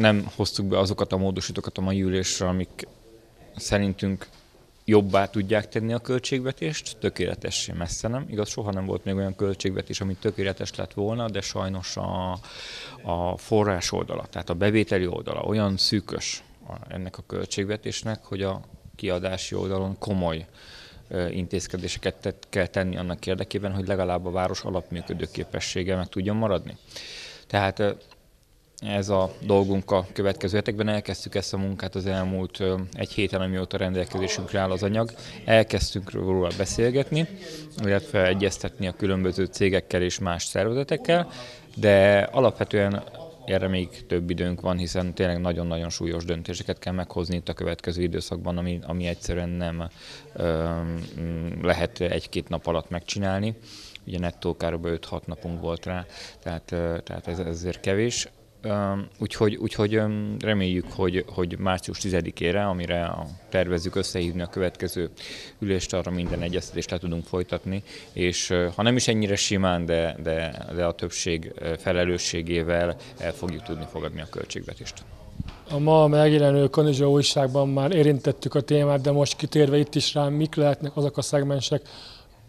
nem hoztuk be azokat a módosítókat a mai ülésre, amik szerintünk jobbá tudják tenni a költségvetést, tökéletessé messze nem. Igaz, soha nem volt még olyan költségvetés, ami tökéletes lett volna, de sajnos a, a forrás oldala, tehát a bevételi oldala olyan szűkös ennek a költségvetésnek, hogy a kiadási oldalon komoly intézkedéseket tett, kell tenni annak érdekében, hogy legalább a város alapműködő képessége meg tudjon maradni. Tehát ez a dolgunk a következő hetekben. Elkezdtük ezt a munkát az elmúlt egy héten, amióta rendelkezésünkre áll az anyag. Elkezdtünk róla beszélgetni, illetve egyeztetni a különböző cégekkel és más szervezetekkel, de alapvetően erre még több időnk van, hiszen tényleg nagyon-nagyon súlyos döntéseket kell meghozni itt a következő időszakban, ami, ami egyszerűen nem ö, mm, lehet egy-két nap alatt megcsinálni. Ugye nettó kb. 5-6 napunk volt rá, tehát, tehát ez, ezért kevés. Úgyhogy, úgyhogy reméljük, hogy, hogy március 10-ére, amire tervezzük összehívni a következő ülést, arra minden egyeztetést le tudunk folytatni, és ha nem is ennyire simán, de, de, de a többség felelősségével el fogjuk tudni fogadni a költségvetést. A ma megjelenő Kanizsa újságban már érintettük a témát, de most kitérve itt is rá, mik lehetnek azok a szegmensek,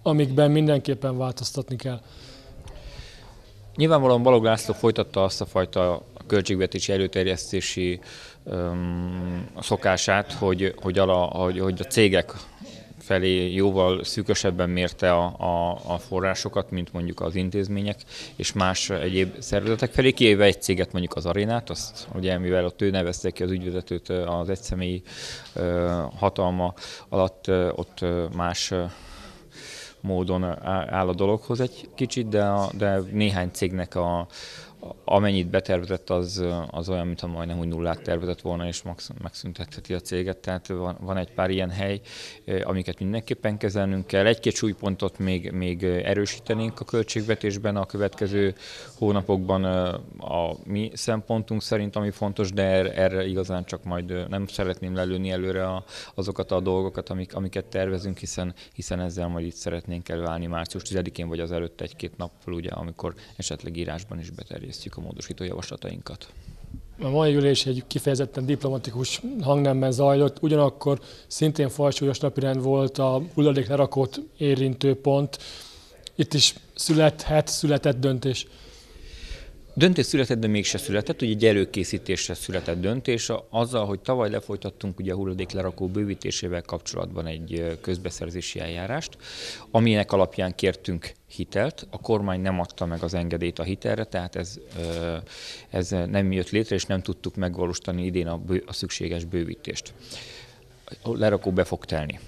amikben mindenképpen változtatni kell. Nyilvánvalóan Balog László folytatta azt a fajta költségvetési előterjesztési öm, szokását, hogy, hogy, ala, hogy, hogy a cégek felé jóval szűkösebben mérte a, a, a forrásokat, mint mondjuk az intézmények és más egyéb szervezetek felé, kiéve egy céget, mondjuk az arénát, azt ugye mivel ott ő nevezte ki az ügyvezetőt az egyszemélyi hatalma alatt, ott más módon áll a dologhoz egy kicsit, de, a, de néhány cégnek a, amennyit betervezett, az, az olyan, mintha majdnem úgy nullát tervezett volna, és max, megszüntetheti a céget. Tehát van, van egy pár ilyen hely, eh, amiket mindenképpen kezelnünk kell. Egy-két súlypontot még, még erősítenénk a költségvetésben a következő hónapokban eh, a mi szempontunk szerint, ami fontos, de erre, erre igazán csak majd eh, nem szeretném lelőni előre a, azokat a dolgokat, amik, amiket tervezünk, hiszen, hiszen ezzel majd itt szeretnénk elválni március 10-én, vagy az előtt egy-két nappal, ugye, amikor esetleg írásban is beterjed terjesztjük a módosító javaslatainkat. A mai ülés egy kifejezetten diplomatikus hangnemben zajlott, ugyanakkor szintén fajsúlyos napirend volt a hulladék lerakót érintő pont. Itt is születhet, született döntés. Döntés született, de mégse született, ugye egy előkészítésre született döntés, azzal, hogy tavaly lefolytattunk ugye a hulladéklerakó bővítésével kapcsolatban egy közbeszerzési eljárást, aminek alapján kértünk hitelt, a kormány nem adta meg az engedélyt a hitelre, tehát ez, ez nem jött létre, és nem tudtuk megvalósítani idén a, bő, a szükséges bővítést. A lerakó be fog telni.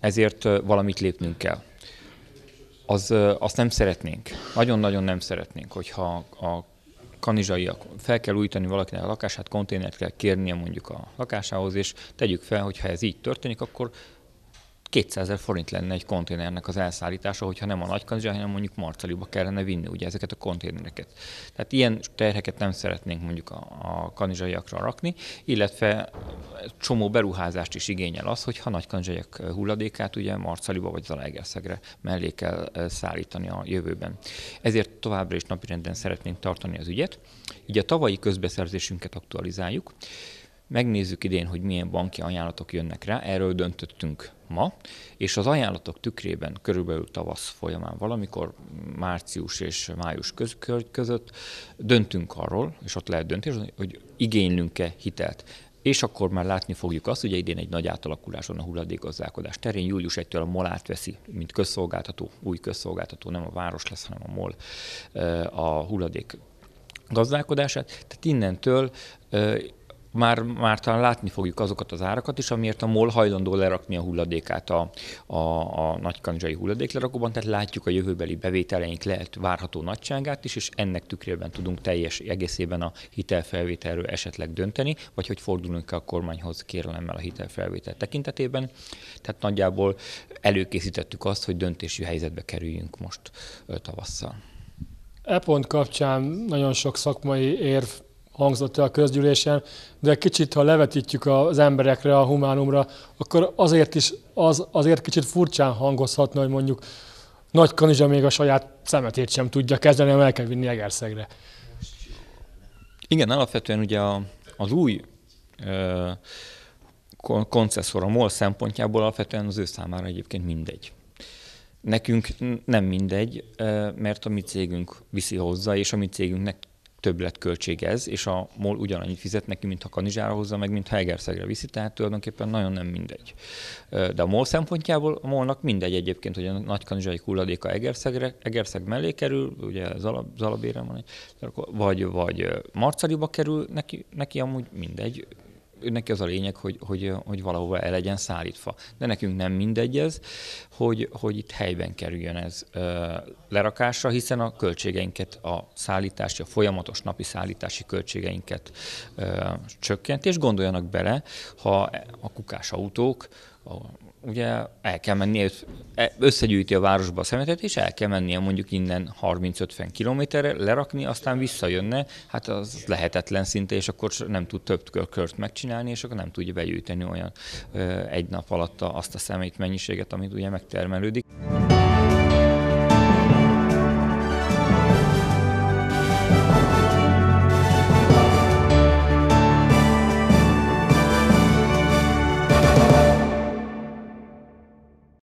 Ezért valamit lépnünk kell az, azt nem szeretnénk. Nagyon-nagyon nem szeretnénk, hogyha a kanizsaiak fel kell újítani valakinek a lakását, konténert kell kérnie mondjuk a lakásához, és tegyük fel, hogy ha ez így történik, akkor 200 forint lenne egy konténernek az elszállítása, hogyha nem a kanizsa, hanem mondjuk marcaliba kellene vinni ugye ezeket a konténereket. Tehát ilyen terheket nem szeretnénk mondjuk a, a kanizsaiakra rakni, illetve csomó beruházást is igényel az, hogyha kanizsaiak hulladékát ugye marcaliba vagy Zalaegerszegre mellé kell eh, szállítani a jövőben. Ezért továbbra is napirenden szeretnénk tartani az ügyet. Így a tavalyi közbeszerzésünket aktualizáljuk. Megnézzük idén, hogy milyen banki ajánlatok jönnek rá, erről döntöttünk ma, és az ajánlatok tükrében körülbelül tavasz folyamán valamikor, március és május között döntünk arról, és ott lehet döntés, hogy igénylünk-e hitelt. És akkor már látni fogjuk azt, hogy idén egy nagy átalakulás van a hulladékgazdálkodás terén. Július 1-től a MOL átveszi, mint közszolgáltató, új közszolgáltató, nem a város lesz, hanem a MOL eh, a hulladék gazdálkodását. Tehát innentől eh, már, már talán látni fogjuk azokat az árakat is, amiért a MOL hajlandó lerakni a hulladékát a, a, a nagykanizsai hulladéklerakóban, tehát látjuk a jövőbeli bevételeink lehet várható nagyságát is, és ennek tükrében tudunk teljes egészében a hitelfelvételről esetleg dönteni, vagy hogy fordulunk e a kormányhoz kérelemmel a hitelfelvétel tekintetében. Tehát nagyjából előkészítettük azt, hogy döntési helyzetbe kerüljünk most tavasszal. E pont kapcsán nagyon sok szakmai érv hangzott el a közgyűlésen, de kicsit, ha levetítjük az emberekre, a humánumra, akkor azért is az, azért kicsit furcsán hangozhatna, hogy mondjuk nagy kanizsa még a saját szemetét sem tudja kezdeni, mert el kell vinni Egerszegre. Igen, alapvetően ugye a, az új ö, a MOL szempontjából alapvetően az ő számára egyébként mindegy. Nekünk nem mindegy, mert a mi cégünk viszi hozzá, és a mi cégünknek többletköltség ez, és a MOL ugyanannyit fizet neki, mintha Kanizsára hozza meg, mintha Egerszegre viszi, tehát tulajdonképpen nagyon nem mindegy. De a MOL szempontjából a MOL-nak mindegy egyébként, hogy a nagy kanizsai hulladéka Egerszegre, Egerszeg mellé kerül, ugye Zala, van egy, vagy, vagy Marcaliba kerül, neki, neki amúgy mindegy, neki az a lényeg, hogy, hogy, hogy valahova el legyen szállítva. De nekünk nem mindegy ez, hogy, hogy itt helyben kerüljön ez lerakásra, hiszen a költségeinket, a szállítási, a folyamatos napi szállítási költségeinket csökkent, és gondoljanak bele, ha a kukás autók ugye el kell mennie, e, összegyűjti a városba a szemetet, és el kell mennie mondjuk innen 30-50 kilométerre, lerakni, aztán visszajönne, hát az lehetetlen szinte, és akkor nem tud több kört megcsinálni, és akkor nem tudja begyűjteni olyan egy nap alatt azt a szemét mennyiséget, amit ugye megtermelődik.